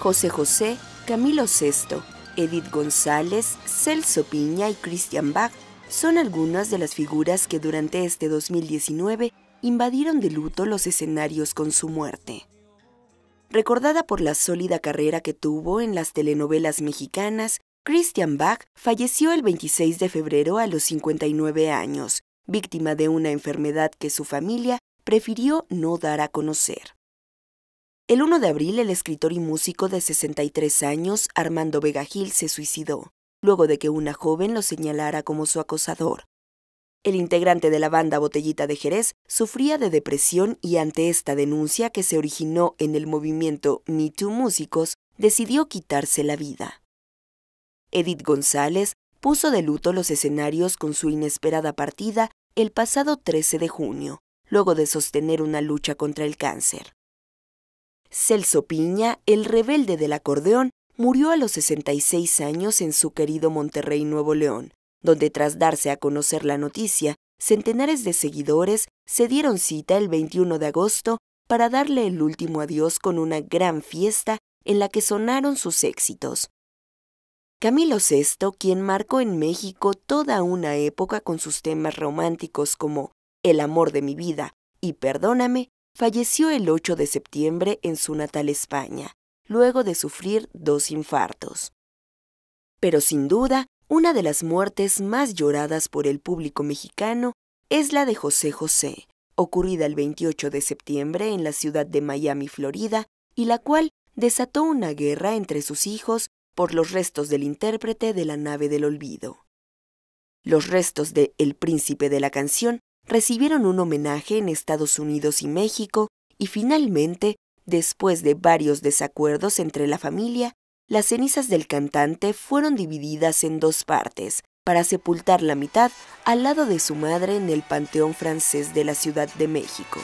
José José, Camilo Sesto, Edith González, Celso Piña y Christian Bach son algunas de las figuras que durante este 2019 invadieron de luto los escenarios con su muerte. Recordada por la sólida carrera que tuvo en las telenovelas mexicanas, Christian Bach falleció el 26 de febrero a los 59 años, víctima de una enfermedad que su familia prefirió no dar a conocer. El 1 de abril, el escritor y músico de 63 años, Armando Vega se suicidó, luego de que una joven lo señalara como su acosador. El integrante de la banda Botellita de Jerez sufría de depresión y ante esta denuncia que se originó en el movimiento Me Músicos, decidió quitarse la vida. Edith González puso de luto los escenarios con su inesperada partida el pasado 13 de junio, luego de sostener una lucha contra el cáncer. Celso Piña, el rebelde del acordeón, murió a los 66 años en su querido Monterrey Nuevo León, donde tras darse a conocer la noticia, centenares de seguidores se dieron cita el 21 de agosto para darle el último adiós con una gran fiesta en la que sonaron sus éxitos. Camilo VI, quien marcó en México toda una época con sus temas románticos como El amor de mi vida y Perdóname, falleció el 8 de septiembre en su natal España, luego de sufrir dos infartos. Pero sin duda, una de las muertes más lloradas por el público mexicano es la de José José, ocurrida el 28 de septiembre en la ciudad de Miami, Florida, y la cual desató una guerra entre sus hijos por los restos del intérprete de la nave del olvido. Los restos de El príncipe de la canción recibieron un homenaje en Estados Unidos y México y finalmente, después de varios desacuerdos entre la familia, las cenizas del cantante fueron divididas en dos partes para sepultar la mitad al lado de su madre en el Panteón Francés de la Ciudad de México.